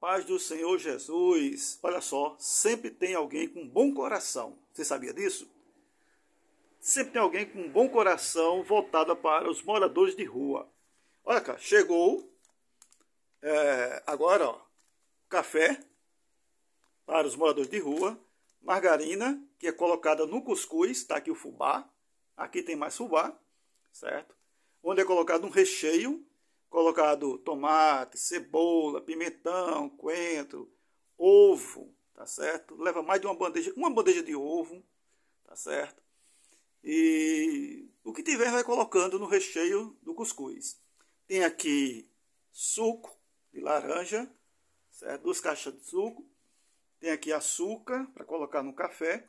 Paz do Senhor Jesus. Olha só, sempre tem alguém com um bom coração. Você sabia disso? Sempre tem alguém com um bom coração voltado para os moradores de rua. Olha cá, chegou é, agora ó, café para os moradores de rua, margarina que é colocada no cuscuz, está aqui o fubá, aqui tem mais fubá, certo? Onde é colocado um recheio colocado tomate, cebola, pimentão, coentro, ovo, tá certo? Leva mais de uma bandeja, uma bandeja de ovo, tá certo? E o que tiver vai colocando no recheio do cuscuz. Tem aqui suco de laranja, certo? Duas caixas de suco. Tem aqui açúcar para colocar no café.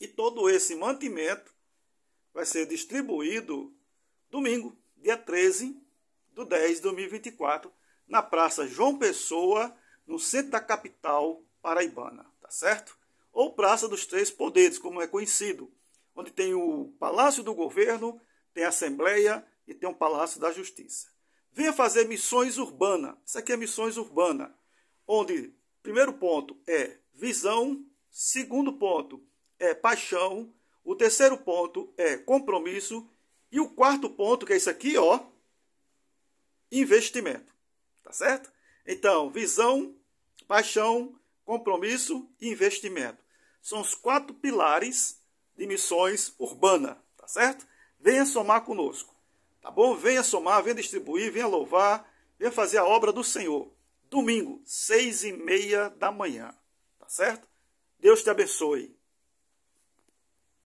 E todo esse mantimento vai ser distribuído domingo, dia 13, do 10 de 2024, na Praça João Pessoa, no centro da capital paraibana, tá certo? Ou Praça dos Três Poderes, como é conhecido, onde tem o Palácio do Governo, tem a Assembleia e tem o Palácio da Justiça. Venha fazer missões urbanas. Isso aqui é missões urbanas, onde primeiro ponto é visão, segundo ponto é paixão, o terceiro ponto é compromisso e o quarto ponto, que é isso aqui, ó, investimento. Tá certo? Então, visão, paixão, compromisso e investimento. São os quatro pilares de missões urbana, tá certo? Venha somar conosco, tá bom? Venha somar, venha distribuir, venha louvar, venha fazer a obra do Senhor. Domingo, seis e meia da manhã, tá certo? Deus te abençoe.